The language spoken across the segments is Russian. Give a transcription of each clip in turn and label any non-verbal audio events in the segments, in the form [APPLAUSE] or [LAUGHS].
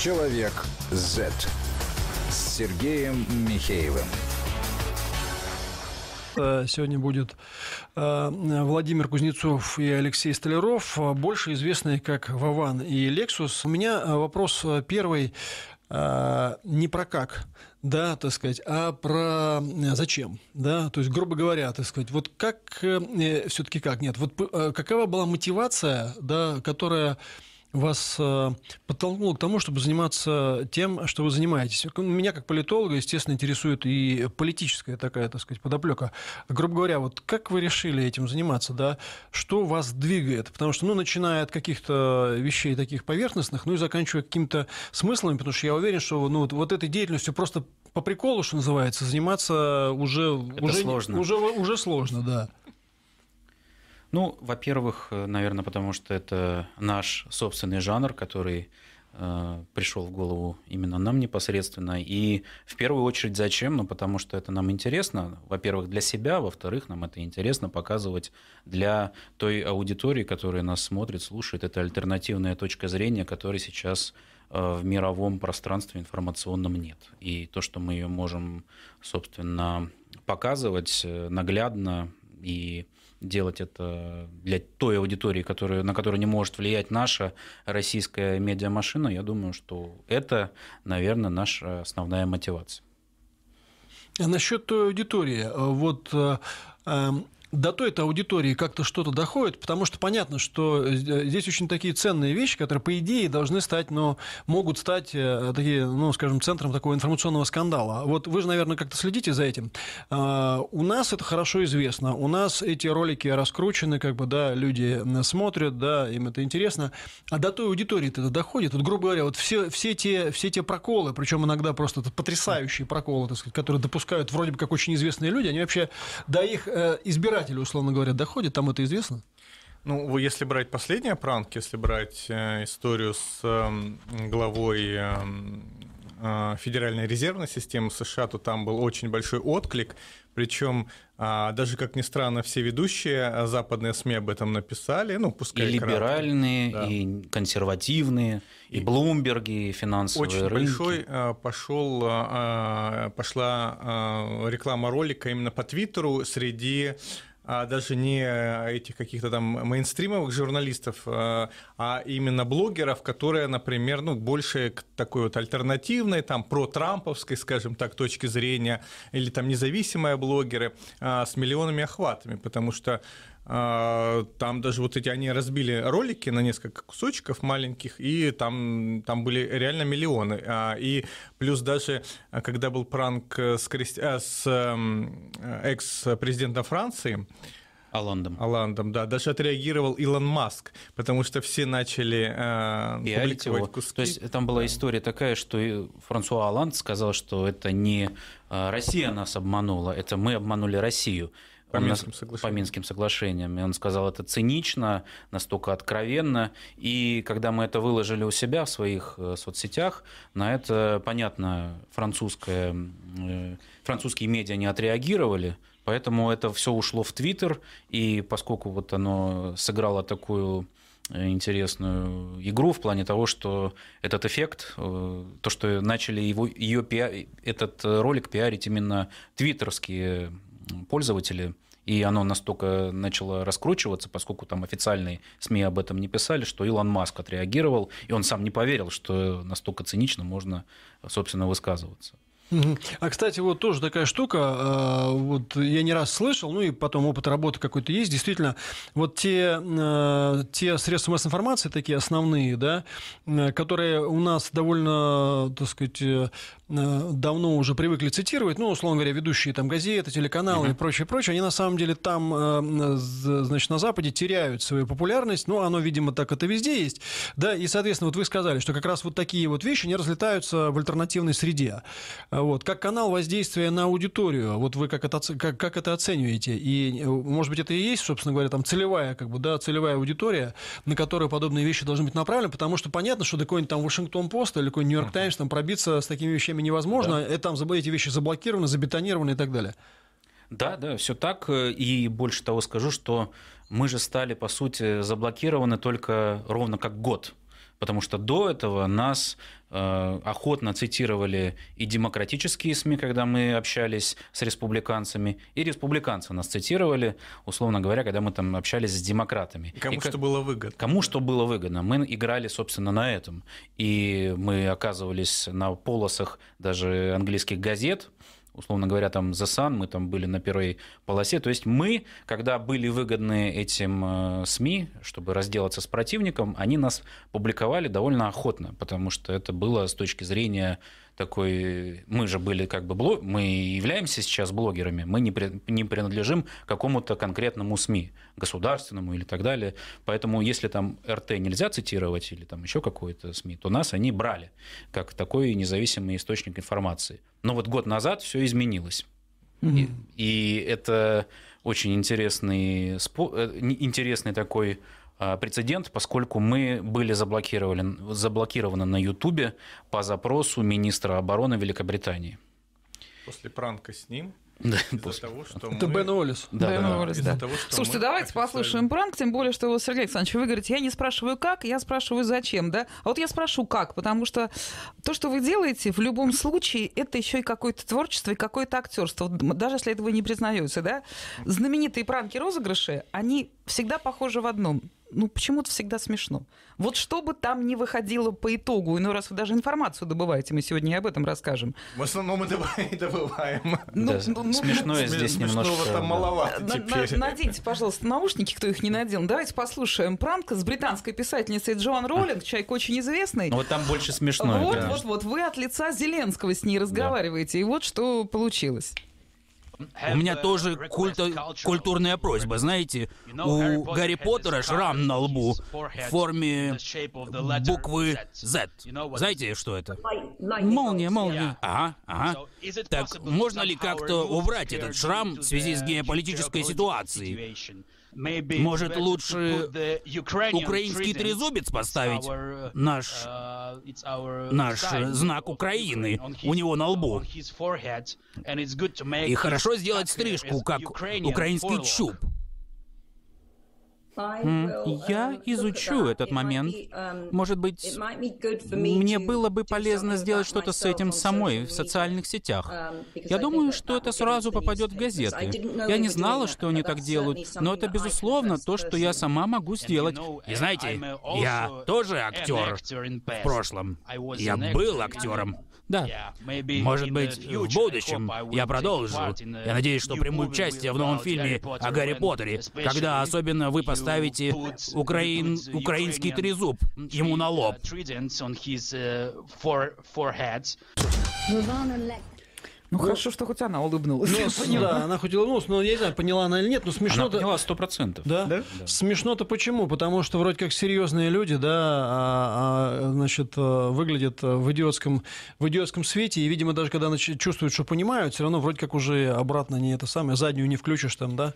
Человек Z с Сергеем Михеевым. Э, сегодня будет э, Владимир Кузнецов и Алексей Столяров, э, больше известные как Вован и Лексус. У меня вопрос первый не про как, да, так сказать, а про зачем, да, то есть, грубо говоря, так сказать, вот как, все-таки как, нет, вот какова была мотивация, да, которая вас э, подтолкнуло к тому, чтобы заниматься тем, что вы занимаетесь. Меня как политолога, естественно, интересует и политическая такая, так сказать, подоплека. Грубо говоря, вот как вы решили этим заниматься, да? Что вас двигает? Потому что, ну, начиная от каких-то вещей таких поверхностных, ну и заканчивая каким то смыслами, потому что я уверен, что ну, вот, вот этой деятельностью просто по приколу, что называется, заниматься уже, Это уже, сложно. уже, уже сложно, да. Ну, во-первых, э, наверное, потому что это наш собственный жанр, который э, пришел в голову именно нам непосредственно. И в первую очередь зачем? Ну, потому что это нам интересно, во-первых, для себя, во-вторых, нам это интересно показывать для той аудитории, которая нас смотрит, слушает. Это альтернативная точка зрения, которая сейчас э, в мировом пространстве информационном нет. И то, что мы ее можем, собственно, показывать э, наглядно и делать это для той аудитории, которая, на которую не может влиять наша российская медиамашина, я думаю, что это, наверное, наша основная мотивация. А насчет той аудитории, вот э, эм, до той-то аудитории как-то что-то доходит, потому что понятно, что э, здесь очень такие ценные вещи, которые, по идее, должны стать, но ну, могут стать э, такие, ну, скажем, центром такого информационного скандала. Вот вы же, наверное, как-то следите за этим. А, у нас это хорошо известно. У нас эти ролики раскручены, как бы, да, люди смотрят, да, им это интересно. А до той аудитории это доходит. Вот, грубо говоря, вот все, все, те, все те проколы, причем иногда просто потрясающие проколы, так сказать, которые допускают вроде бы как очень известные люди, они вообще до их э, избирателей избирателю, условно говоря, доходит, там это известно? Ну, если брать последний пранк, если брать э, историю с э, главой эм, э, Федеральной резервной системы США, то там был очень большой отклик. Причем, а, даже как ни странно, все ведущие э, западные СМИ об этом написали. Ну, пускай и либеральные, да. и консервативные, и, и Блумберг, и финансовые Очень рынки. большой э, пошел, э, пошла реклама ролика именно по Твиттеру среди а даже не э, этих каких-то там мейнстримовых журналистов, э, а именно блогеров, которые, например, ну, больше к такой вот альтернативной, там, про-трамповской, скажем так, точки зрения, или там независимые блогеры а, с миллионами охватами, потому что а, там даже вот эти, они разбили ролики на несколько кусочков маленьких, и там, там были реально миллионы. А, и плюс даже, а, когда был пранк э, с, Кристи... с эм, э, экс-президентом Франции, Аландом. Аландом, да. Даже отреагировал Илон Маск, потому что все начали э, публиковать его. куски. То есть там была да. история такая, что Франсуа Аланд сказал, что это не э, Россия нас обманула, это мы обманули Россию. По Минским соглашениям. По Минским соглашениям. И он сказал это цинично, настолько откровенно. И когда мы это выложили у себя в своих э, соцсетях, на это, понятно, французское, э, французские медиа не отреагировали, поэтому это все ушло в Твиттер, и поскольку вот оно сыграло такую э, интересную игру в плане того, что этот эффект, то, что начали его, ее пиар, этот ролик пиарить именно твиттерские пользователи, и оно настолько начало раскручиваться, поскольку там официальные СМИ об этом не писали, что Илон Маск отреагировал, и он сам не поверил, что настолько цинично можно, собственно, высказываться. А, кстати, вот тоже такая штука, а, вот я не раз слышал, ну и потом опыт работы какой-то есть, действительно, вот те, а, те средства массовой информации, такие основные, да, которые у нас довольно, так сказать, э, э, давно уже привыкли цитировать, ну, условно говоря, ведущие там газеты, телеканалы uh-huh. и прочее, прочее, они на самом деле там, э, значит, на Западе теряют свою популярность, ну, оно, видимо, так это везде есть, да, и, соответственно, вот вы сказали, что как раз вот такие вот вещи, не разлетаются в альтернативной среде. А, а вот. Как канал воздействия на аудиторию, а вот вы как это, как, как это оцениваете? И, э, может быть, это и есть, собственно говоря, там целевая, как бы, да, целевая аудитория, на которую подобные вещи должны быть направлены, потому что понятно, что какой-нибудь там Вашингтон-Пост или какой-нибудь Нью-Йорк Таймс там пробиться с такими вещами невозможно, да. это там эти вещи заблокированы, забетонированы и так далее. Да, да, все так. Э, и больше того скажу, что мы же стали, по сути, заблокированы только ровно как год Потому что до этого нас э, охотно цитировали и демократические СМИ, когда мы общались с республиканцами, и республиканцы нас цитировали, условно говоря, когда мы там общались с демократами. Кому и как... что было выгодно. Кому что было выгодно. Мы играли, собственно, на этом. И мы оказывались на полосах даже английских газет, условно говоря, там Засан, мы там были на первой полосе. То есть мы, когда были выгодны этим э, СМИ, чтобы разделаться с противником, они нас публиковали довольно охотно, потому что это было с точки зрения такой, мы же были как бы, блог, мы являемся сейчас блогерами, мы не, при, не принадлежим какому-то конкретному СМИ, государственному или так далее. Поэтому если там РТ нельзя цитировать или там еще какое-то СМИ, то нас они брали как такой независимый источник информации. Но вот год назад все изменилось. Mm-hmm. И, и это очень интересный, э, интересный такой а, прецедент, поскольку мы были заблокированы, заблокированы на Ютубе по запросу министра обороны Великобритании. После пранка с ним Это Бен Уоллес. Да, Бен давайте официально... послушаем пранк, тем более, что вот, Сергей Александрович, вы говорите, я не спрашиваю как, я спрашиваю зачем, да? А вот я спрошу как, потому что то, что вы делаете, в любом случае, это еще и какое-то творчество и какое-то актерство, даже если этого не признаются, да? Знаменитые пранки-розыгрыши, они всегда похожи в одном – ну, почему-то всегда смешно. Вот что бы там ни выходило по итогу, иной раз вы даже информацию добываете, мы сегодня и об этом расскажем. В основном мы [LAUGHS] добываем. Ну, да, ну, ну смешное ну, здесь смешного немножко... там маловато на, На, наденьте, пожалуйста, наушники, кто их не надел. Давайте послушаем пранк с британской писательницей Джоан Роллинг, человек очень известный. Вот там больше смешное. Вот, да. вот, вот, вы от лица Зеленского с ней разговариваете, да. и вот что получилось. У меня тоже культа, культурная просьба. Знаете, у Гарри Поттера шрам на лбу в форме буквы Z. Знаете, что это? Молния, молния. Ага, ага. Так можно ли как-то убрать этот шрам в связи с геополитической ситуацией? Может, лучше украинский трезубец поставить? Наш uh, наш знак Украины у него на лбу. И хорошо сделать стрижку, как украинский чуб. Я uh, изучу этот момент. Um, Может быть, мне было бы полезно сделать что-то с этим самой в социальных сетях. Um, я думаю, что это сразу попадет в газеты. Я не знала, что они так делают, но это, безусловно, то, что я сама могу сделать. И знаете, я тоже актер в прошлом. Я был актером. Да. Может быть, в будущем я продолжу. Я надеюсь, что приму участие в новом фильме о Гарри Поттере, когда особенно вы поставите украин... украинский трезуб uh, ему на лоб. Ну, ну хорошо, что хоть она улыбнулась. Ну, да, она хоть улыбнулась, но я не знаю, поняла она или нет, но смешно-то... Она поняла 100%. Да? да? да. Смешно-то почему? Потому что вроде как серьезные люди, да, а, а, значит, э, выглядят э, в идиотском, в идиотском свете, и, видимо, даже когда чувствуют, что понимают, все равно вроде как уже обратно не это самое, заднюю не включишь там, да?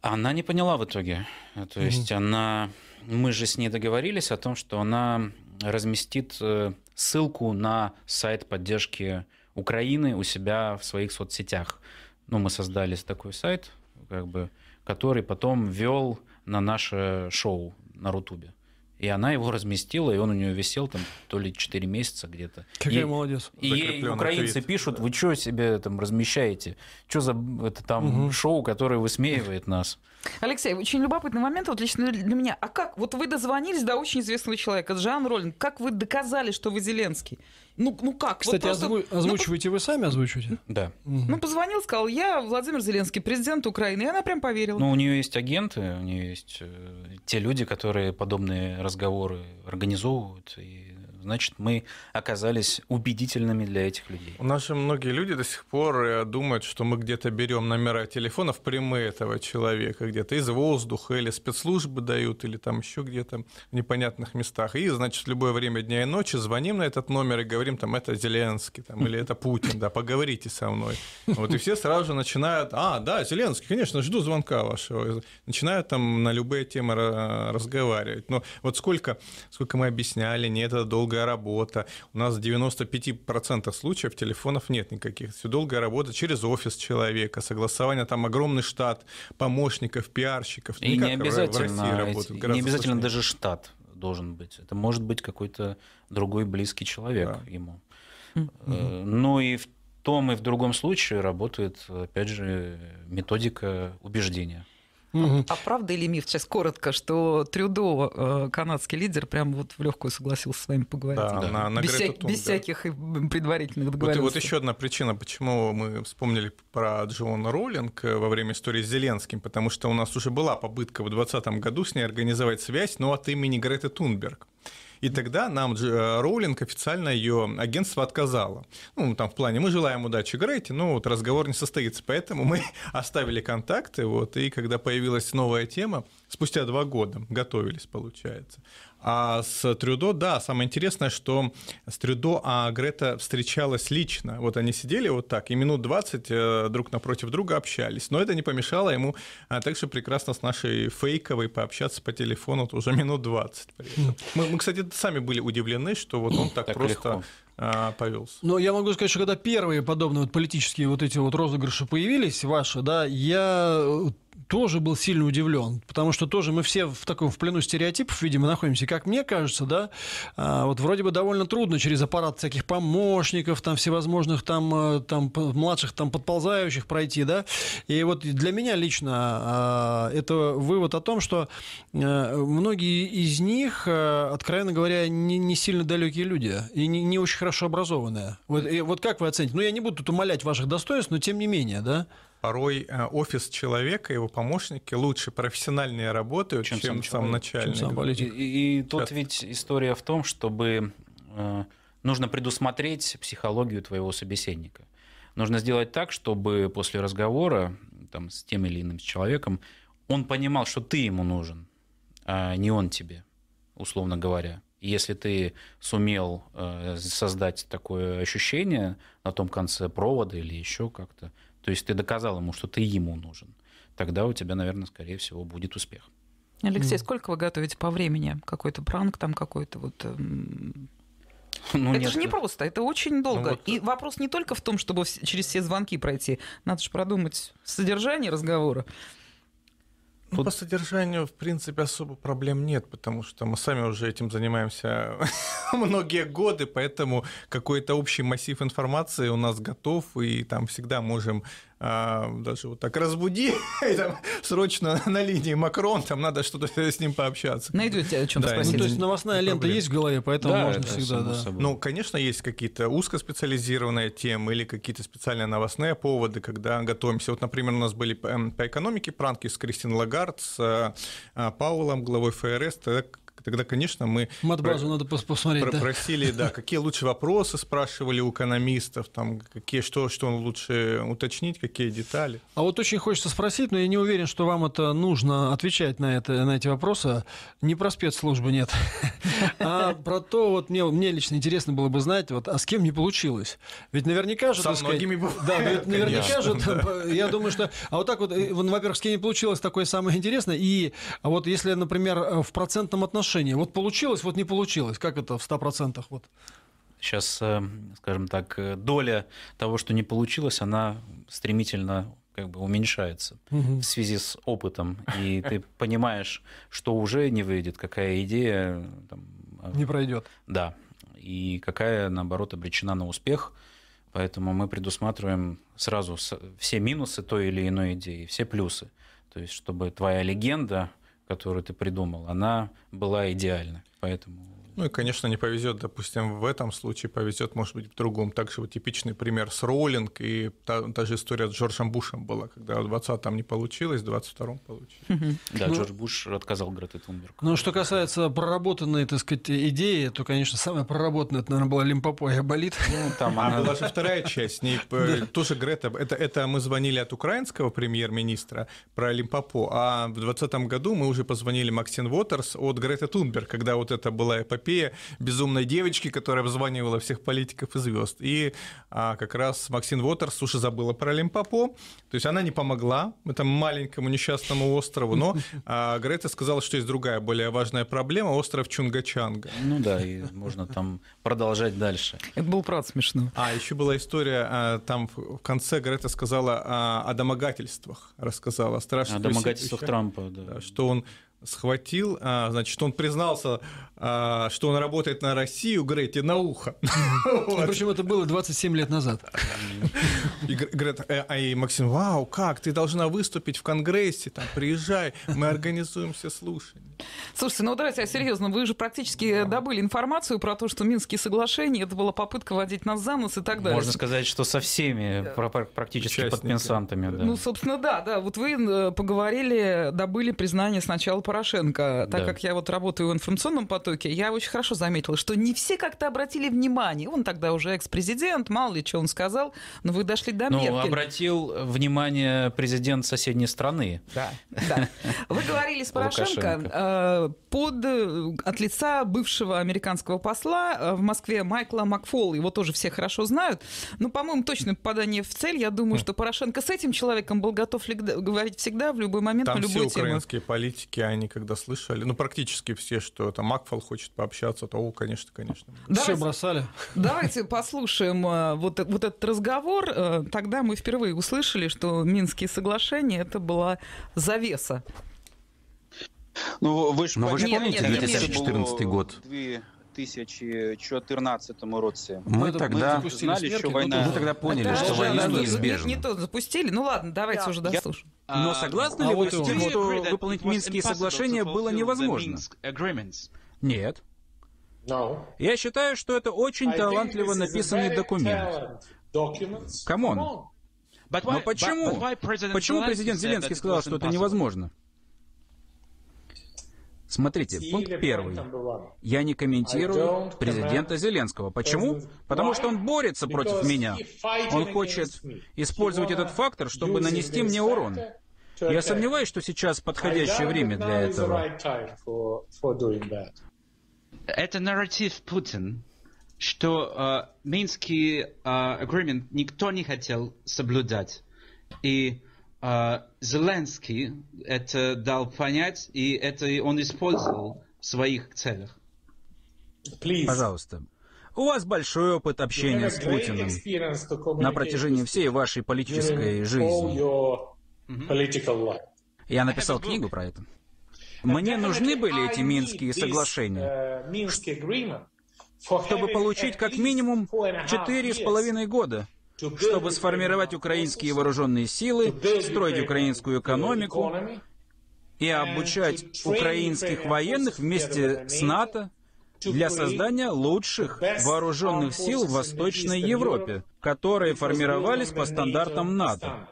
Она не поняла в итоге. То есть mm-hmm. она... Мы же с ней договорились о том, что она разместит э, ссылку на сайт поддержки Украины у себя в своих соцсетях. Ну, мы создали такой сайт, как бы, который потом вел на наше шоу на Рутубе. И она его разместила, и он у нее висел там то ли 4 месяца где-то. Какая и, молодец. И ей украинцы твит. пишут, вы что себе там размещаете? Что за это там угу. шоу, которое высмеивает нас? Алексей, очень любопытный момент вот лично для меня. А как? Вот вы дозвонились до очень известного человека, Жан Роллин. Как вы доказали, что вы Зеленский? Ну, ну как? Кстати, вот просто... озву... Ну, озвучиваете ну, вы сами, озвучиваете? Да. Угу. Ну, позвонил, сказал, я Владимир Зеленский, президент Украины, и она прям поверила. Ну, у нее есть агенты, у нее есть э, те люди, которые подобные разговоры организовывают и значит, мы оказались убедительными для этих людей. У нас же многие люди до сих пор э, думают, что мы где-то берем номера телефонов прямые этого человека, где-то из воздуха или спецслужбы дают, или там еще где-то в непонятных местах. И, значит, в любое время дня и ночи звоним на этот номер и говорим, там, это Зеленский, там, или это Путин, да, поговорите со мной. Вот, и все сразу же начинают, а, да, Зеленский, конечно, жду звонка вашего. Начинают там на любые темы разговаривать. Но вот сколько, сколько мы объясняли, не это долго долгая работа. У нас в 95% случаев телефонов нет никаких. Все долгая работа через офис человека, согласование, там огромный штат помощников, пиарщиков. И не обязательно, работают, не обязательно даже штат должен быть. Это может быть какой-то другой близкий человек да. ему. Mm-hmm. Ну и в том и в другом случае работает, опять же, методика убеждения. А правда или миф, сейчас коротко, что Трюдо, э, канадский лидер, прям вот в легкую согласился с вами поговорить. Да, да. На, на без, вся... Тун, без да. всяких э, предварительных договоренностей. Вот, вот еще одна причина, почему мы вспомнили про Джона Роулинг э, во время истории с Зеленским, потому что у нас уже была попытка в 2020 году с ней организовать связь, но от имени Греты Тунберг. И тогда нам э, Роулинг официально ее агентство отказало. Ну, там в плане, мы желаем удачи Грейти, но вот разговор не состоится, поэтому мы [LAUGHS] оставили контакты, вот, и когда появилась новая тема, спустя два года готовились, получается, а с Трюдо, да, самое интересное, что с Трюдо а Грета встречалась лично. Вот они сидели вот так и минут 20 э, друг напротив друга общались. Но это не помешало ему а же прекрасно с нашей фейковой пообщаться по телефону уже [LAUGHS] минут 20. Мы, мы, кстати, сами были удивлены, что вот он так, так просто легко а, повелся. Но я могу сказать, что когда первые подобные вот политические вот эти вот розыгрыши появились ваши, да, я э, тоже был сильно удивлен, потому что тоже мы все в таком в плену стереотипов, видимо, находимся. Как мне кажется, да, а, вот вроде бы довольно трудно через аппарат всяких помощников, там всевозможных там, э, там младших там подползающих пройти, да. И вот для меня лично а, это вывод о том, что э, многие из них, э, откровенно говоря, не, не сильно далекие люди и не, не очень хорошо образованные. Вот, и вот как вы оцените? Ну, я не буду тут умолять ваших достоинств, но тем не менее, да порой э, офис человека, его помощники лучше профессиональнее работают, чем, чем сам, сам начальник. Чем сам И, и тут Сейчас. ведь история в том, чтобы э, нужно предусмотреть психологию твоего собеседника. Нужно сделать так, чтобы после разговора там, с тем или иным человеком он понимал, что ты ему нужен, а не он тебе, условно говоря. если ты сумел э, создать такое ощущение на том конце провода или еще как-то, то есть ты доказал ему, что ты ему нужен, тогда у тебя, наверное, скорее всего, будет успех. Алексей, mm. сколько вы готовите по времени? Какой-то пранк там, какой-то вот... Эм, ну, это нет. же не просто, это очень ну долго. Ну, вот... И э, вопрос не только в том, чтобы через все звонки пройти. Надо же продумать содержание разговора. Ну, Тут... по содержанию, в принципе, особо проблем нет, потому что мы сами уже этим занимаемся [LAUGHS] многие годы, поэтому какой-то общий массив информации у нас готов, и там всегда можем а, даже вот так разбуди, [LAUGHS] там срочно на линии Макрон, там надо что-то с ним пообщаться. Найдете о чем да, спросить. Ну, то есть новостная лента проблем. есть в голове, поэтому да, можно всегда. Да. Собой. Ну, конечно, есть какие-то узкоспециализированные темы или какие-то специальные новостные поводы, когда готовимся. Вот, например, у нас были эм, по экономике пранки с Кристин Лагард, с э, э, Паулом, главой ФРС, тогда тогда, конечно, мы... Матбазу про- надо посмотреть, про- да. Просили, да, [LAUGHS] какие лучше вопросы спрашивали у экономистов, там, какие, что, что лучше уточнить, какие детали. А вот очень хочется спросить, но я не уверен, что вам это нужно отвечать на, это, на эти вопросы. Не про спецслужбы нет. [LAUGHS] А про то, вот мне, мне лично интересно было бы знать, вот, а с кем не получилось. Ведь наверняка же... Со многими бывает. Да, ведь наверняка же, э, я думаю, что... А вот так вот, э, во-первых, с кем не получилось, такое самое интересное. И а вот если, например, э, в процентном отношении отношения? Вот получилось, вот не получилось. Как это в 100%? Вот? Сейчас, э, скажем так, э, доля того, что не получилось, она стремительно как бы уменьшается угу. в связи с опытом. И ты понимаешь, что уже не выйдет, какая идея... Там, э, не пройдет. Да. И какая, наоборот, обречена на успех. Поэтому мы предусматриваем сразу все минусы той или иной идеи, все плюсы. То есть, чтобы твоя легенда которую ты придумал, она была идеальна. Поэтому ну и, конечно, не повезет, допустим, в этом случае повезет, может быть, в другом. Также вот типичный пример с Роллинг и та, та же история с Джорджем Бушем была, когда в 20-м не получилось, в 22-м получилось. Да, ну, Джордж Буш отказал Греты Тунберг. Ну, что касается проработанной, так сказать, идеи, то, конечно, самая проработанная, это, наверное, была Лимпопо и Аболит. Ну, там А была же вторая часть, с э, тоже Грета, это, это мы звонили от украинского премьер-министра про Лимпопо, а в 20 году мы уже позвонили Максин Уотерс от Греты Тунберг, когда вот это была эпопея эпопея безумной девочки, которая обзванивала всех политиков и звезд. И а, как раз Максим Уотерс уже забыла про Лимпопо, то есть она не помогла этому маленькому несчастному острову, но а, Грета сказала, что есть другая, более важная проблема – остров Чунгачанга. Ну да, и можно там продолжать дальше. Это был правда смешно. А, еще была история, а, там в конце Грета сказала а, о домогательствах, рассказала. Страшно. О домогательствах Трампа, да. Что он схватил, а, значит, он признался, а, что он работает на Россию, Грете, на ухо. [LAUGHS] Ну, причем это было 27 лет назад. И говорят, э, а и Максим, вау, как, ты должна выступить в Конгрессе, там, приезжай, мы организуем все слушания. Слушайте, ну давайте, а серьезно, вы же практически добыли информацию про то, что Минские соглашения, это была попытка водить нас за нос и так далее. Можно сказать, что со всеми практически подпенсантами. Ну, собственно, да, да, вот вы э, поговорили, добыли признание сначала Порошенко, так да. как я вот работаю в информационном потоке, я очень хорошо заметила, что не все как-то обратили внимание. Он тогда уже экс-президент, мало ли что он сказал, но вы дошли до ну, Меркель. Ну, обратил внимание президент соседней страны. Да, да. Вы говорили с [LAUGHS] Порошенко э, под, э, от лица бывшего американского посла э, в Москве Майкла Макфол, его тоже все хорошо знают, но, по-моему, точно попадание в цель, я думаю, что Порошенко с этим человеком был готов говорить всегда, в любой момент, Там на любую все тему. украинские политики, они а они когда слышали, ну, практически все, что это Макфол хочет пообщаться, то, о, конечно, конечно. все бросали. Давайте послушаем э, вот, э, вот этот разговор. Э, тогда мы впервые услышали, что Минские соглашения – это была завеса. Ну, вы же, Но ну, вы же помните, 2014 год. 2014 році. Ми, ми тогда знали, смерки, що війна... Ми тогда поняли, да, що війна неизбежна. Не, то запустили, ну ладно, давайте уже дослушаем. А, но согласны ли а вы с тем, что выполнить Минские соглашения было невозможно? Нет. Я считаю, что это очень талантливо написанный документ. Камон. Но почему? Почему президент Зеленский сказал, что это невозможно? Смотрите, пункт первый. Я не комментирую президента Зеленского. Почему? Потому что он борется против меня. Он хочет использовать этот фактор, чтобы нанести мне урон. Я сомневаюсь, что сейчас подходящее время для этого. Это нарратив Путин, что э, Минский э, agreement никто не хотел соблюдать. И а, Зеленский это дал понять, и это он использовал в своих целях. Please. Пожалуйста. У вас большой опыт общения с Путиным на протяжении всей вашей политической жизни. Я написал книгу про это. Мне нужны были эти Минские соглашения, uh, чтобы получить как минимум четыре с половиной года чтобы сформировать украинские вооруженные силы, строить украинскую экономику и обучать украинских военных вместе с НАТО для создания лучших вооруженных сил в Восточной Европе, которые формировались по стандартам НАТО.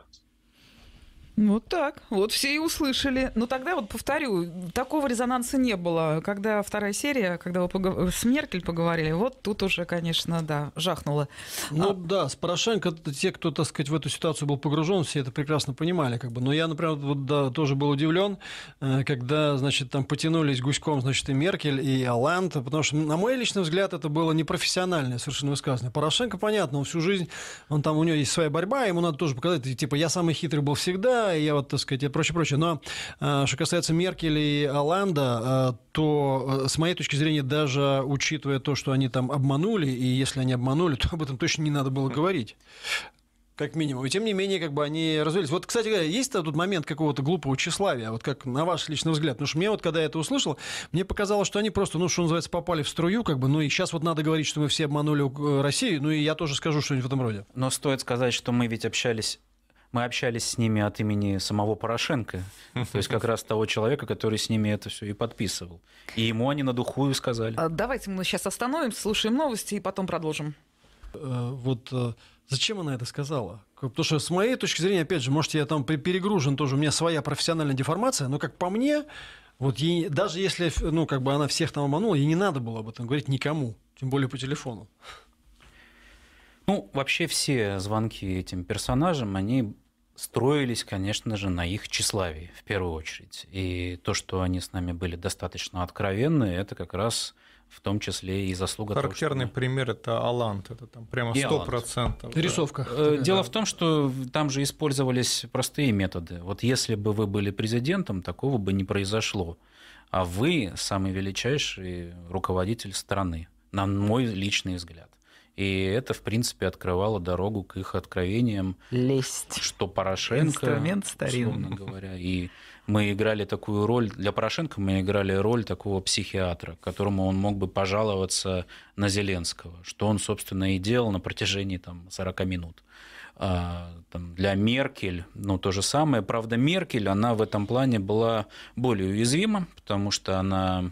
Вот так. Вот все и услышали. Но тогда, вот повторю, такого резонанса не было. Когда вторая серия, когда вы погов... с Меркель поговорили, вот тут уже, конечно, да, жахнуло. Ну а... да, с Порошенко те, кто, так сказать, в эту ситуацию был погружен, все это прекрасно понимали. Как бы. Но я, например, вот, да, тоже был удивлен, э, когда, значит, там потянулись гуськом, значит, и Меркель, и Аланд, потому что, на мой личный взгляд, это было непрофессиональное совершенно высказывание. Порошенко, понятно, он всю жизнь, он там, у него есть своя борьба, ему надо тоже показать, типа, я самый хитрый был всегда, я вот, так сказать, и прочее, прочее. Но а, что касается Меркель и Оланда, а, то э, с моей точки зрения, даже учитывая то, что они там обманули, и если они обманули, [LAUGHS] то об этом точно не надо было хм. говорить как минимум. И тем не менее, как бы они развелись. Вот, кстати говоря, есть тут момент какого-то глупого тщеславия, вот как на ваш личный взгляд? Потому что мне вот, когда я это услышал, мне показалось, что они просто, ну, что называется, попали в струю, как бы, ну, и сейчас вот надо говорить, что мы все обманули э, Россию, ну, и я тоже скажу что-нибудь в этом роде. Но стоит сказать, что мы ведь общались мы общались с ними от имени самого Порошенко, то есть как раз того человека, который с ними это все и подписывал. И ему они на духу сказали. А, давайте мы сейчас остановимся, слушаем новости и потом продолжим. Э, вот э, зачем она это сказала? Потому что с моей точки зрения, опять же, может, я там перегружен тоже, у меня своя профессиональная деформация, но как по мне, вот ей, даже если, ну, как бы она всех там обманула, ей не надо было об этом говорить никому, тем более по телефону. Ну, вообще все звонки этим персонажам, они строились, конечно же, на их тщеславии в первую очередь. И то, что они с нами были достаточно откровенны, это как раз в том числе и заслуга Характерный того, что... пример – это Алант, это там прямо 100%. Да. Рисовка. Э, дело да. в том, что там же использовались простые методы. Вот если бы вы были президентом, такого бы не произошло. А вы самый величайший руководитель страны, на мой личный взгляд. И это, в принципе, открывало дорогу к их откровениям. Лесть. Что Порошенко... Инструмент старинный. говоря. И мы играли такую роль... Для Порошенко мы играли роль такого психиатра, которому он мог бы пожаловаться на Зеленского, что он, собственно, и делал на протяжении там, 40 минут. А, там, для Меркель, ну, то же самое. Правда, Меркель, она в этом плане была более уязвима, потому что она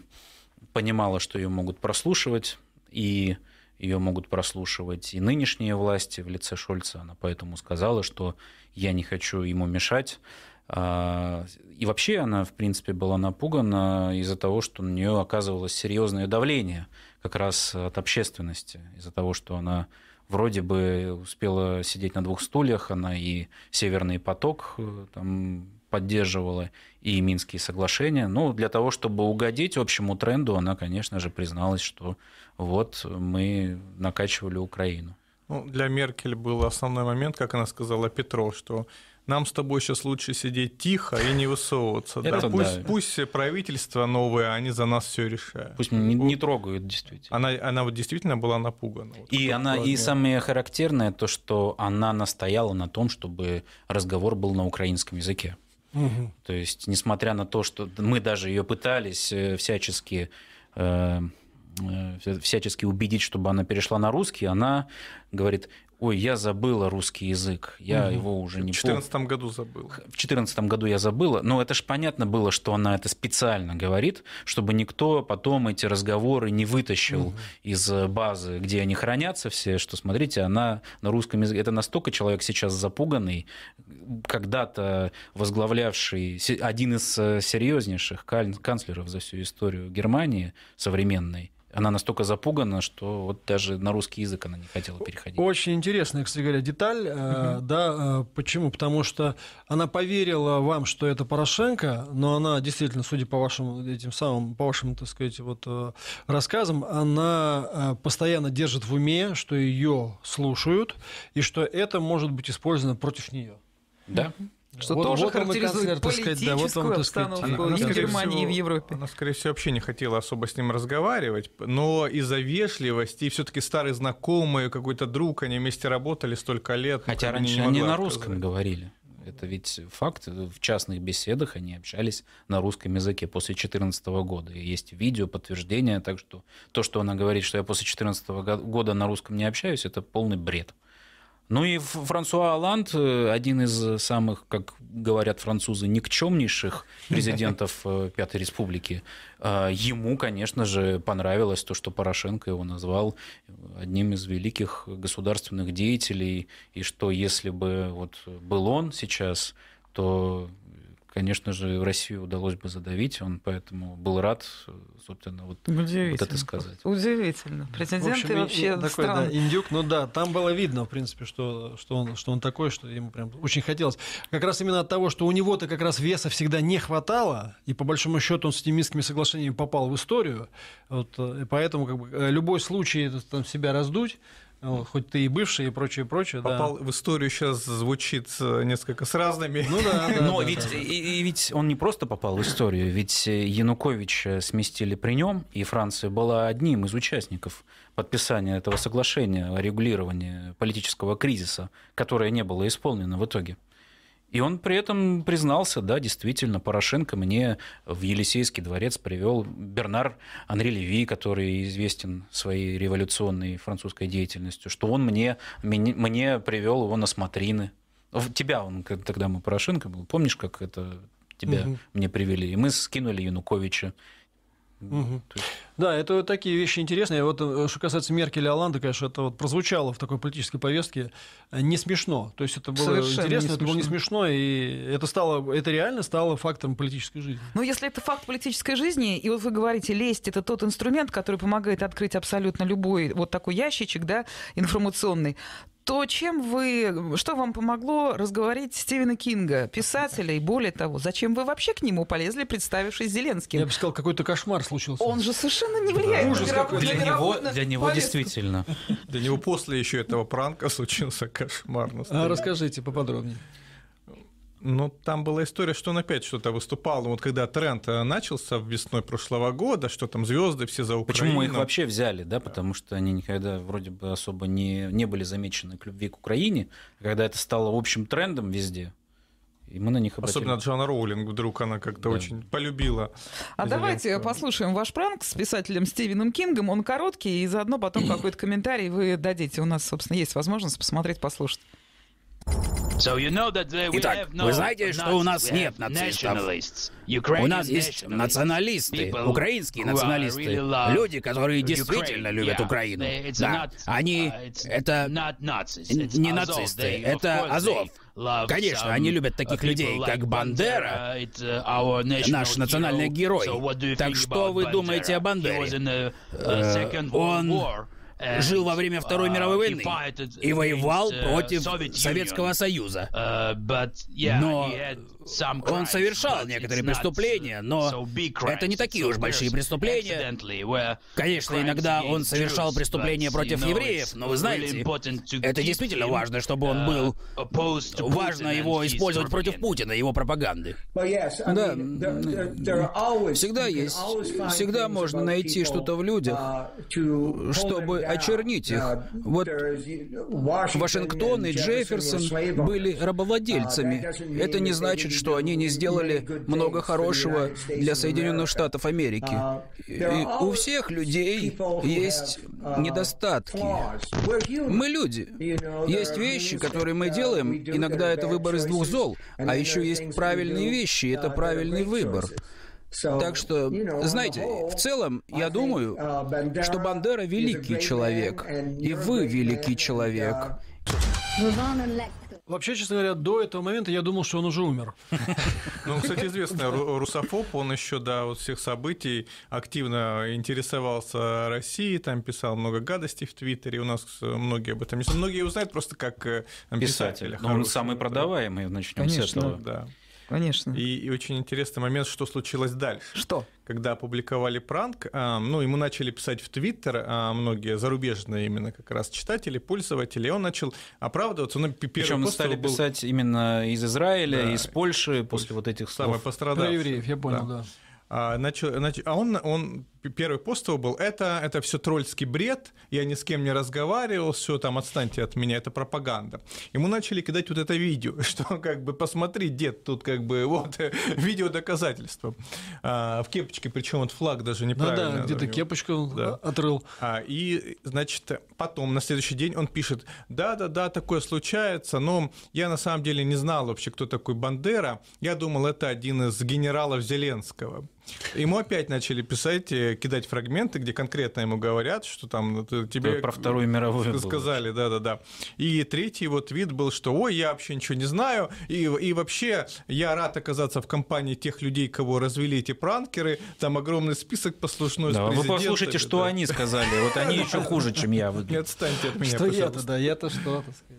понимала, что ее могут прослушивать, и ее могут прослушивать и нынешние власти в лице Шольца. Она поэтому сказала, что я не хочу ему мешать. А, и вообще она, в принципе, была напугана из-за того, что на нее оказывалось серьезное давление как раз от общественности, из-за того, что она вроде бы успела сидеть на двух стульях, она и «Северный поток» э, там поддерживала и Минские соглашения. но ну, для того, чтобы угодить общему тренду, она, конечно же, призналась, что вот мы накачивали Украину. Ну, для Меркель был основной момент, как она сказала Петров, что нам с тобой сейчас лучше сидеть тихо и не высовываться. Это да, пусть, да. пусть правительство новое, они за нас все решают. Пусть не, не трогают, действительно. Она, она вот действительно была напугана. Вот и она, и самое характерное то, что она настояла на том, чтобы разговор был на украинском языке. Угу. То есть, несмотря на то, что мы даже ее пытались э, всячески э, э, всячески убедить, чтобы она перешла на русский, она говорит, Ой, я забыла русский язык, я угу. его уже не помню. В 2014 году забыла. В 2014 году я забыла, но это же понятно было, что она это специально говорит, чтобы никто потом эти разговоры не вытащил угу. из э, базы, где они хранятся все, что, смотрите, она на русском языке... Это настолько человек сейчас запуганный, когда-то возглавлявший один из э, серьезнейших канцлеров за всю историю Германии современной, она настолько запугана, что вот даже на русский язык она не хотела переходить. Очень интересная, кстати говоря, деталь. Э, да, э, почему? Потому что она поверила вам, что это Порошенко, но она действительно, судя по вашим этим самым, по вашим, так сказать, вот э, рассказам, она э, постоянно держит в уме, что ее слушают и что это может быть использовано против нее. Да. Что вот, тоже вот характеризует концерт, сказать, да, вот вам, обстановку сказать, она, и в Германии, всего, и в Европе. Она, скорее всего, вообще не хотела особо с ним разговаривать, но из-за вежливости, и все-таки старый знакомый, какой-то друг, они вместе работали столько лет. Ну, Хотя ну, раньше не они на русском сказать. говорили. Это ведь факт. В частных беседах они общались на русском языке после 2014 года. И есть видео, подтверждение. Так что то, что она говорит, что я после 2014 года на русском не общаюсь, это полный бред. Ну и Франсуа Оланд, э, один из самых, как говорят французы, никчемнейших [LAUGHS] президентов э, Пятой Республики, э, ему, конечно же, понравилось то, что Порошенко его назвал одним из великих государственных деятелей, и что если бы вот был он сейчас, то конечно же, Россию удалось бы задавить. Он поэтому был рад, собственно, вот, вот это сказать. Удивительно. Президенты общем, вообще такой, Да, индюк, ну да, там было видно, в принципе, что, что, он, что он такой, что ему прям очень хотелось. Как раз именно от того, что у него-то как раз веса всегда не хватало, и по большому счету он с этими минскими соглашениями попал в историю, вот, э, поэтому как бы, э, любой случай э, там, себя раздуть, ну, хоть ты и бывший и прочее, прочее. Попал да. в историю, сейчас звучит э, несколько с разными. Ну да, да Но да, ведь, да. И, и ведь он не просто попал в историю, ведь э, Янукович э, сместили при нем, и Франция была одним из участников подписания этого соглашения о регулировании политического кризиса, которое не было исполнено в итоге. И он при этом признался, да, действительно, Порошенко мне в Елисейский дворец привел Бернар Анри Леви, который известен своей революционной французской деятельностью, что он мне, мне, мне привел его на смотрины. тебя он, тогда мы Порошенко был, помнишь, как это тебя угу. мне привели? И мы скинули Януковича. Да, это вот такие вещи интересные. Вот э, что касается Меркель и Оланда, конечно, это вот прозвучало в такой политической повестке э, не смешно. То есть это было Совершенно интересно, это было не смешно, и это стало, это реально стало фактом политической жизни. Ну, если это факт политической жизни, и вот вы говорите, лезть, это тот инструмент, который помогает открыть абсолютно любой вот такой ящичек, да, информационный, то чем вы, что вам помогло разговорить Стивена Кинга, писателя, и более того, зачем вы вообще к нему полезли, представившись Зеленским? Я бы сказал, какой-то кошмар случился. Он же совершенно не влияет да. на мировую, для, него, для него действительно. Для него после еще этого пранка [LAUGHS] случился кошмар. А, расскажите поподробнее. Ну, там была история, что он опять что-то выступал. Вот когда тренд э, начался весной прошлого года, что там звезды все за Украину. Почему мы их вообще взяли, да? Потому что они никогда вроде бы особо не, не были замечены к любви к Украине. А когда это стало общим трендом везде, и мы на них обратили. Особенно Джана Роулинг вдруг она как-то да. очень полюбила. А давайте послушаем ваш пранк с писателем Стивеном Кингом. Он короткий, и заодно потом какой-то комментарий вы дадите. У нас, собственно, есть возможность посмотреть, послушать. Итак, вы знаете, что у нас нет нацистов. У нас есть националисты, украинские националисты, люди, которые действительно любят Украину. Да, они... Uh, это не нацисты, это Азов. Конечно, они любят таких uh, людей, как Бандера, uh, наш национальный герой. Так что вы думаете о Бандере? Э, он жил во время Второй uh, мировой войны и воевал uh, против Советского Союза. Uh, но он совершал некоторые преступления, но это не такие уж большие преступления. Конечно, иногда он совершал преступления против евреев, но вы знаете, это действительно важно, чтобы он был... Важно его использовать против Путина, его пропаганды. Да, всегда есть, всегда можно найти что-то в людях, чтобы очернить их. Вот э, Вашингтон и Джефферсон были а, рабовладельцами. Это не значит, что они не сделали много хорошего для Соединенных Штатов Америки. А, и у всех людей есть uh, недостатки. Мы люди. Есть вещи, которые мы uh, делаем. Иногда это выбор из двух зол. А еще есть правильные вещи. Это uh, правильный выбор. Так что, знаете, в целом, я думаю, uh, что Бандера великий человек, и вы великий человек. Uh, Вообще, честно говоря, до этого момента я думал, что он уже умер. [LAUGHS] Ну, кстати, известный русофоб. Он еще до вот всех событий активно интересовался Россией, там писал много гадостей в Твиттере. У нас э, многие об этом не знают. Многие его знают просто как э, писателя. Писатель. Но он самый продаваемый, начнем Конечно, с этого. Да. Конечно. И, и очень интересный момент, что случилось дальше. Что? Когда опубликовали пранк, а, ну, ему начали писать в Твиттер а, многие зарубежные именно как раз читатели, пользователи, и он начал оправдываться. Ну, Причем стали был... писать именно из Израиля, да, из Польши, после вот этих слов. Самый пострадавший. Про евреев, я понял, да. да. А, начал, нач... а он, он первый пост его был, это, это все тролльский бред, я ни с кем не разговаривал, все там, отстаньте от меня, это пропаганда. Ему начали кидать вот это видео, [LAUGHS] что как бы посмотри, дед, тут как бы вот [LAUGHS] видео доказательство А, в кепочке, причем вот флаг даже не. Да, да, где-то кепочку да. отрыл. А, и, значит, потом на следующий день он пишет, да-да-да, такое случается, но я на самом деле не знал вообще, кто такой Бандера, я думал, это один из генералов Зеленского. Ему опять начали писать, э, кидать фрагменты, где конкретно ему говорят, что там ну, тебе... про Вторую мировую Сказали, да-да-да. И третий вот вид был, что «Ой, я вообще ничего не знаю, и, и вообще я рад оказаться в компании тех людей, кого развели эти пранкеры, там огромный список послушной да, Вы послушайте, что да. они сказали, вот они еще хуже, чем я. Не отстаньте от меня, Что я-то, да, я-то что-то сказал.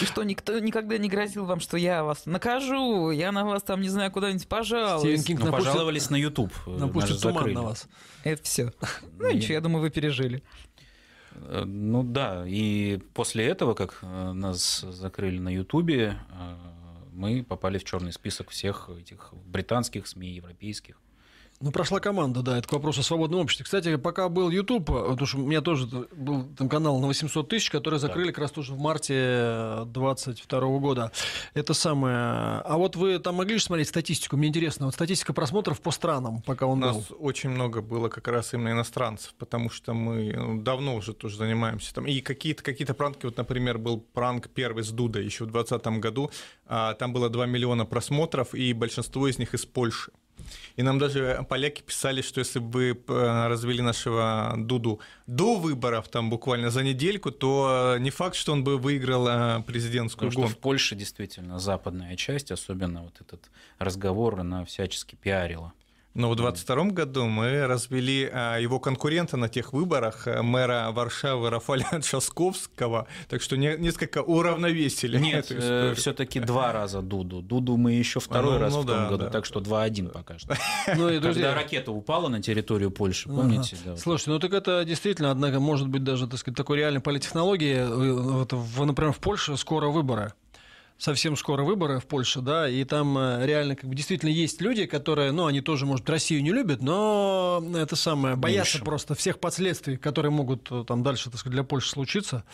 И что, никто никогда не грозил вам, что я вас накажу, я на вас там, не знаю, куда-нибудь пожалуюсь. Кинг ну, пожаловались на YouTube. Э, напустит туман на вас. Это все. [LAUGHS] Ну ничего, я думаю, вы пережили. Э, ну да, и после этого, как э, нас закрыли на Ютубе, мы попали в черный список всех этих британских СМИ, европейских. Ну, прошла команда, да, это к вопросу о свободном обществе. Кстати, пока был YouTube, э, потому что у меня тоже был там канал на 800 тысяч, который закрыли так. как раз тоже в марте 22 э, года. Это самое... А вот вы там могли же смотреть статистику? Мне интересно, вот статистика просмотров по странам, пока он У нас был. очень много было как раз именно иностранцев, потому что мы ну, давно уже тоже занимаемся там. И какие-то какие пранки, вот, например, был пранк первый с Дудой еще в 2020 году, а, там было 2 миллиона просмотров, и большинство из них из Польши. И нам даже поляки писали, что если бы э, развели нашего Дуду до выборов, там буквально за недельку, то э, не факт, что он бы выиграл э, президентскую Потому гонку. Что в Польше действительно западная часть, особенно вот этот разговор, она всячески пиарила. Но в 2022 году мы развели а, его конкурента на тех выборах, э, мэра Варшавы Рафаля Шасковского, [LAUGHS] так что несколько уравновесили. Нет, э, все-таки [LAUGHS] два раза Дуду. Дуду мы еще второй ну, раз ну, в том да, году, да. так что 2-1 пока что. [LAUGHS] Ну, и, друзья... Когда ракета упала на территорию Польши, помните? Ага. Да, вот. Слушай, ну так это действительно, однако, может быть, даже так сказать, такой реальной политтехнологии. Э, вот, например, в Польше скоро выборы совсем скоро выборы в Польше, да, и там э, реально как бы действительно есть люди, которые, ну, они тоже, может, Россию не любят, но это самое, боятся Меньше. просто всех последствий, которые могут э, там дальше, так сказать, для Польши случиться.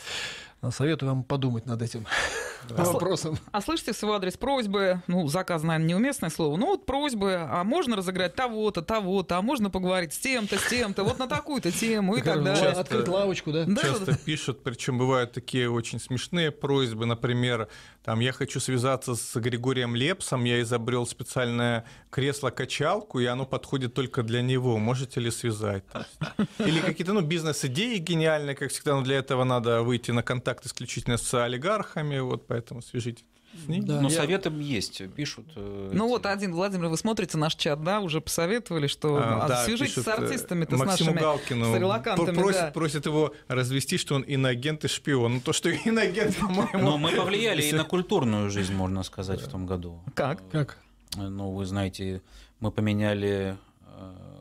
А, советую вам подумать над этим [LAUGHS] да. вопросом. А, а слышите в свой адрес просьбы, ну, заказ, наверное, неуместное слово, но ну, вот просьбы, а можно разыграть того-то, того-то, а можно поговорить с тем-то, с тем-то, вот на такую-то тему и так далее. Открыть лавочку, да? Часто пишут, причем бывают такие очень смешные просьбы, например, там, я хочу связаться с Григорием Лепсом, я изобрел специальное кресло-качалку, и оно подходит только для него, можете ли связать? Или какие-то, ну, бизнес-идеи гениальные, как всегда, но для этого надо выйти на контакт контакт исключительно с олигархами, вот поэтому свяжите с ним. Да, Но я... советы есть, пишут. Э, ну эти... вот один, Владимир, вы смотрите наш чат, да, уже посоветовали, что а, а да, свяжитесь с артистами-то, э, с нашими Галкину, с релакантами. Просит, да. просит его развести, что он иноагент и шпион. Ну то, что [LAUGHS] иноагент, по-моему... Но мы повлияли и на культурную жизнь, можно сказать, в том году. Как? Как? Э, ну, вы знаете, мы поменяли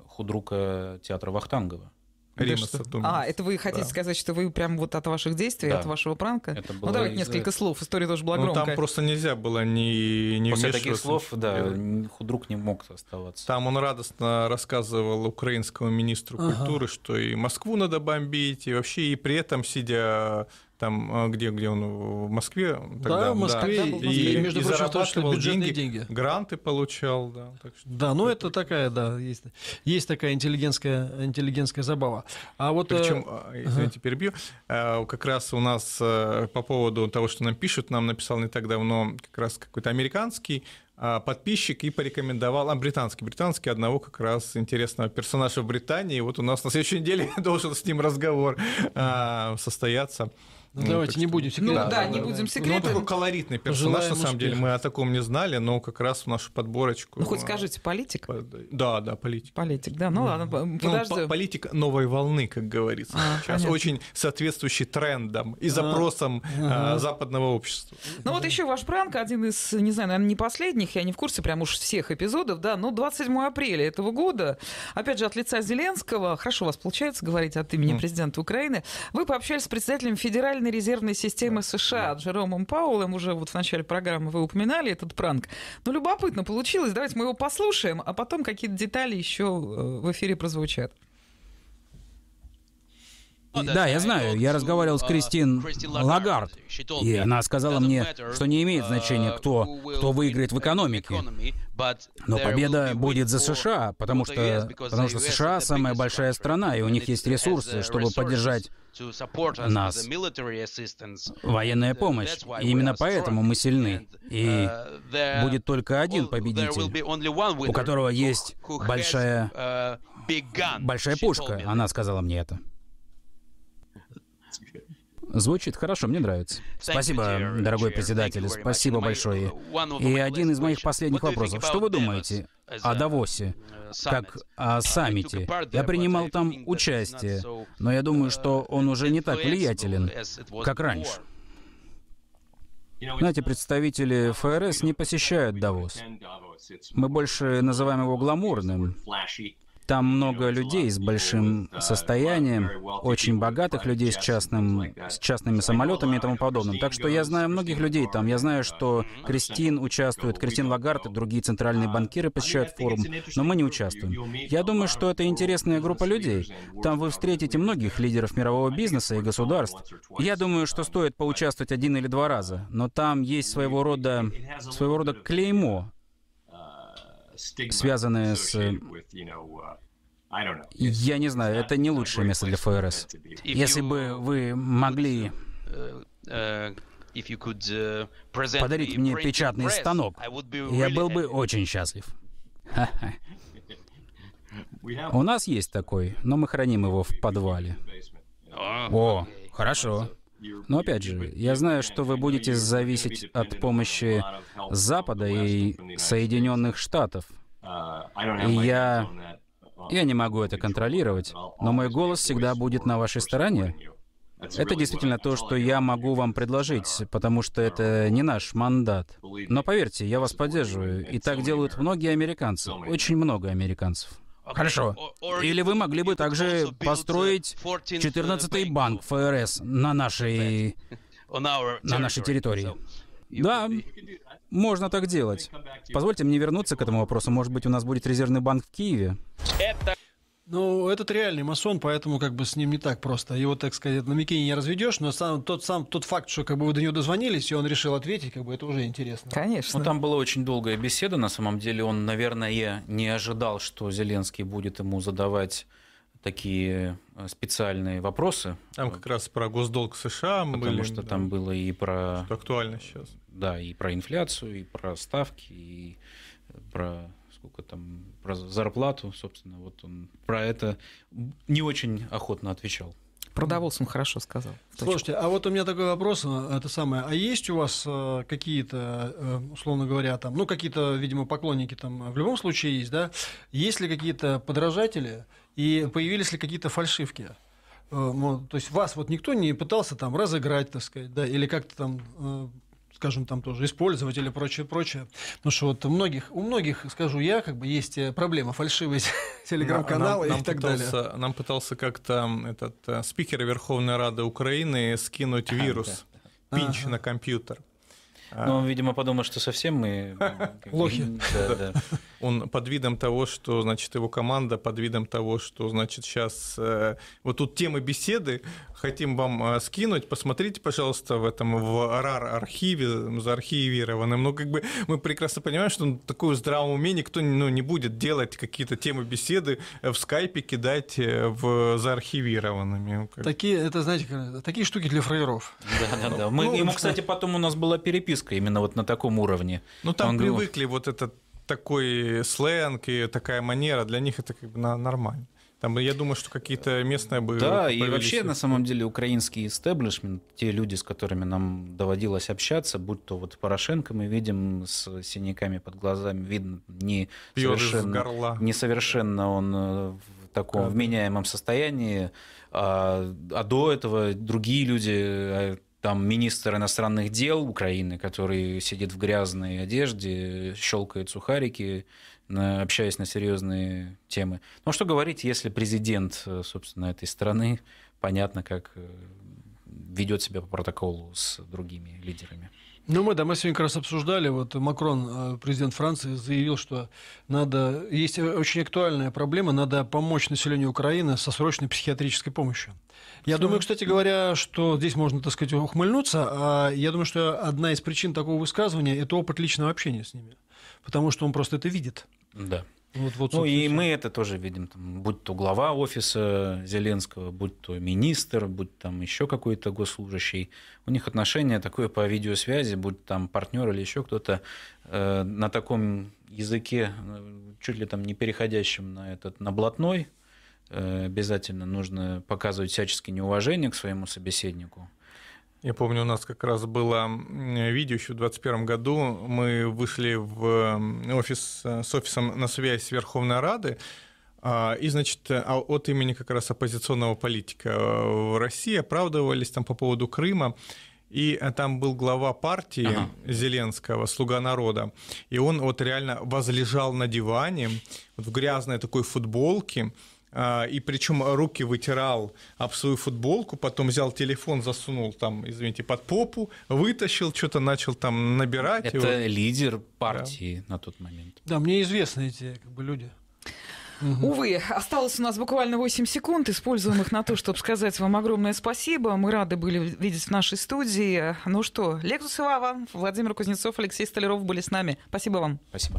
худрука театра Вахтангова. Римаса Туминаса. А, это вы хотите да. сказать, что вы прям вот от ваших действий, да. от вашего пранка? Это ну, было ну, давайте из... несколько слов, история тоже была ну, громкая. там просто нельзя было не не После таких слов, да, худрук не мог оставаться. Там он радостно рассказывал украинскому министру ага. культуры, что и Москву надо бомбить, и вообще, и при этом, сидя там а, где, где он в Москве. Тогда, да, в Москве. Да. И, и, между и прочим, то, деньги, деньги. Гранты получал, да. Так что да, ну это такая, да, есть, есть такая интеллигентская, интеллигентская забава. А вот... Причем, э... А, извините, перебью, а, как раз у нас э, по поводу того, что нам пишут, нам написал не так давно как раз какой-то американский подписчик и порекомендовал, а британский, британский одного как раз интересного персонажа в Британии. И вот у нас на следующей неделе [LAUGHS] должен с ним разговор э, состояться. Ну, ну давайте не будем секретом. Ну да, да не да, будем секретом. Ну, он такой ну, колоритный персонаж, Желаем на самом успеха. деле. Мы о таком не знали, но как раз в нашу подборочку... Ну, хоть скажите, политик? Да, да, политик. Политик, да, ну, ну ладно, подожди. Ну, политик новой волны, как говорится. А, Сейчас понятно. очень соответствующий трендам и а, запросам а, а, западного общества. Ну вот еще ваш пранк, один из, не знаю, наверное, не последних, я не в курсе прям уж всех эпизодов, да, но 27 апреля этого года, опять же, от лица Зеленского, хорошо у вас получается говорить от имени президента Украины, вы пообщались с председателем Федеральной Федеральной резервной системы США Джеромом Паулом. Уже вот в начале программы вы упоминали этот пранк. Но ну, любопытно получилось. Давайте мы его послушаем, а потом какие-то детали еще э, в эфире прозвучат. Ну, да, я знаю, я разговаривал с э, Кристин Лагард, и она сказала мне, что не имеет э, значения, кто, кто выиграет в экономике, но победа будет за США, потому что, потому что США самая большая страна, и у них есть ресурсы, чтобы поддержать нас военная uh, помощь. И именно поэтому мы сильны. Uh, И будет только один победитель, у которого есть большая, uh, большая пушка. Она сказала мне это. Звучит хорошо, мне нравится. Спасибо, дорогой председатель, спасибо большое. И один из моих последних вопросов. Что вы думаете uh, о Давосе, uh, как о uh, саммите. Я принимал там участие, но я думаю, что он уже не так влиятелен, как раньше. Знаете, представители ФРС не посещают Давос. Мы больше называем его гламурным. Там много людей с большим состоянием, очень богатых людей с, частным, с частными самолетами и тому подобным. Так что я знаю многих людей там. Я знаю, что Кристин участвует, Кристин Лагард и другие центральные банкиры посещают форум, но мы не участвуем. Я думаю, что это интересная группа людей. Там вы встретите многих лидеров мирового бизнеса и государств. Я думаю, что стоит поучаствовать один или два раза, но там есть своего рода, своего рода клеймо, связанные с... Uh, я не знаю, это не лучшее место для ФРС. Если бы вы могли uh, uh, подарить мне печатный станок, я был бы очень счастлив. [LAUGHS] У нас есть такой, но мы храним его в подвале. О, хорошо. Но опять же, я знаю, что вы будете зависеть от помощи Запада и Соединенных Штатов. И я... Я не могу это контролировать, но мой голос всегда будет на вашей стороне. Это действительно то, что я могу вам предложить, потому что это не наш мандат. Но поверьте, я вас поддерживаю, и так делают многие американцы, очень много американцев. Хорошо. Или вы могли бы также uh, построить 14-й uh, банк ФРС на нашей, [LAUGHS] на нашей территории. Да, можно так делать. Позвольте мне вернуться к этому вопросу. Может быть, у нас будет резервный банк в Киеве? Это ну, этот реальный масон, поэтому как бы с ним не так просто. Его, так сказать, на намеки не разведешь, но сам, тот, сам, тот факт, что как бы вы до него дозвонились, и он решил ответить, как бы это уже интересно. Конечно. Ну, там была очень долгая беседа, на самом деле. Он, наверное, не ожидал, что Зеленский будет ему задавать такие э, специальные вопросы. Там как раз про госдолг США. Потому были, что да, там было и про... Что актуально сейчас. Да, и про инфляцию, и про ставки, и э, про сколько там про зарплату, собственно, вот он про это не очень охотно отвечал. Про Давос он хорошо сказал. Слушайте, а вот у меня такой вопрос, э, это самое, а есть у вас э, какие-то, э, условно говоря, там, ну, какие-то, видимо, поклонники там в любом случае есть, да? Есть ли какие-то подражатели и появились ли какие-то фальшивки? Ну, то есть вас вот никто не пытался там разыграть, так сказать, да, или как-то там скажем, там тоже использовать или прочее, прочее. Потому что вот у многих, у многих, скажу я, как бы есть э, проблема, фальшивые [LAUGHS] телеграм-каналы нам, и так пытался, далее. Нам пытался как-то этот э, спикер Верховной Рады Украины скинуть вирус, да. пинч ага. на компьютер. Но ну, а. он, видимо, подумал, что совсем мы... [LAUGHS] Лохи. Он под видом того, что, значит, его команда, под видом того, что, значит, сейчас... Э, вот тут темы беседы, хотим вам а, скинуть. Посмотрите, пожалуйста, в этом в RAR архиве, заархивированном. Но ну, как бы мы прекрасно понимаем, что ну, такую здравом уме никто ну, не будет делать какие-то темы беседы э, в скайпе кидать э, в заархивированными. Ну, такие, это, знаете, такие штуки для фраеров. Да, да, да. Мы, ну, ему, кстати, потом у нас была переписка именно вот на таком уровне. Ну, там Он привыкли говорил... вот этот такой сленг и такая манера, для них это как бы нормально. Там, я думаю, что какие-то местные бы... Да, и вообще, на самом деле, украинский истеблишмент, те люди, с которыми нам доводилось общаться, будь то вот Порошенко мы видим с синяками под глазами, видно, не совершенно, не совершенно он э, в таком да. вменяемом состоянии, а, а до этого другие люди э, там министр иностранных дел Украины, который сидит в грязной одежде, щелкает сухарики, общаясь на серьезные темы. Ну а что говорить, если президент, э, собственно, этой страны, понятно, как э, ведет себя по протоколу с другими лидерами. Ну, мы, да, мы сегодня как раз обсуждали, вот Макрон, э, президент Франции, заявил, что надо, есть очень актуальная проблема, надо помочь населению Украины со срочной психиатрической помощью. Я думаю, кстати говоря, что здесь можно, так сказать, ухмыльнуться, а я думаю, что одна из причин такого высказывания – это опыт личного общения с ними потому что он просто это видит. Да. Вот, вот, ну и мы это тоже видим, там, будь то глава офиса Зеленского, будь то министр, будь там еще какой-то госслужащий, у них отношение такое по видеосвязи, будь там партнер или еще кто-то э, на таком языке, э, чуть ли там не переходящем на этот, на блатной, э, обязательно нужно показывать всяческое неуважение к своему собеседнику. Я помню, у нас как раз было видео еще в 2021 году. Мы вышли в офис, э, с офисом на связь Верховной Рады. А, и, значит, а от имени как раз оппозиционного политика э, в России оправдывались там по поводу Крыма. И э, там был глава партии ага. Зеленского, «Слуга народа». И он вот реально возлежал на диване вот в грязной такой футболке, а, и причем руки вытирал об свою футболку, потом взял телефон, засунул там, извините, под попу, вытащил, что-то начал там набирать. Это его. лидер партии да. на тот момент. Да, мне известны эти как бы, люди. Угу. Увы, осталось у нас буквально 8 секунд, используем их на то, чтобы сказать вам огромное спасибо. Мы рады были видеть в нашей студии. Ну что, Лексус Ивава, Владимир Кузнецов, Алексей Столяров были с нами. Спасибо вам. Спасибо.